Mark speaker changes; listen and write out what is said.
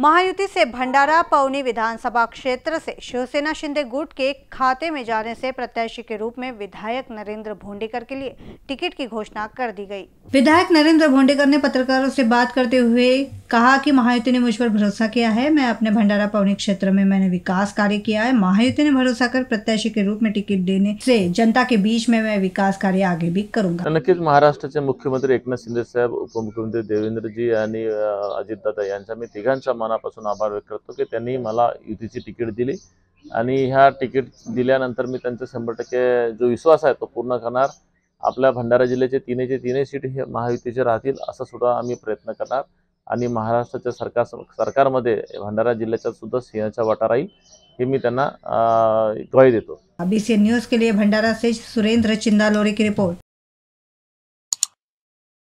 Speaker 1: महायुति से भंडारा पवनी विधानसभा क्षेत्र से शिवसेना शिंदे गुट के खाते में जाने से प्रत्याशी के रूप में विधायक नरेंद्र भोंडेकर के लिए टिकट की घोषणा कर दी गई। विधायक नरेंद्र भोंडेकर ने पत्रकारों से बात करते हुए कहा कि महायुति ने मुझ पर भरोसा किया है मैं अपने भंडारा पवनी क्षेत्र में मैंने विकास कार्य किया है महायुति ने भरोसा कर प्रत्याशी के रूप में टिकट देने से जनता के बीच में मैं विकास कार्य आगे भी करूंगा
Speaker 2: महाराष्ट्र के मुख्यमंत्री एकनाथ शिंदे साहेब उपमुख्यमंत्री देवेंद्रजी आणि अजितदादा यांचा मी तिघांच्या मनापासून आभार व्यक्त करते की त्यांनी मला युतीची तिकीट दिली आणि ह्या तिकीट दिल्यानंतर मी त्यांचा शंभर टक्के जो विश्वास आहे तो पूर्ण करणार आपल्या भंडारा जिल्ह्याचे तिनेचे तीनही सीट हे महायुतीचे राहतील असा सुद्धा आम्ही प्रयत्न करणार आणि महाराष्ट्राच्या सरकार सरकारमध्ये भंडारा जिल्ह्याच्या सुद्धा सिंहाचा वाटा राहील हे मी त्यांना ग्वाही देतो
Speaker 1: बीसीएन न्यूज के लिए भंडारा से सुरेंद्र चिंदालोरे की रिपोर्ट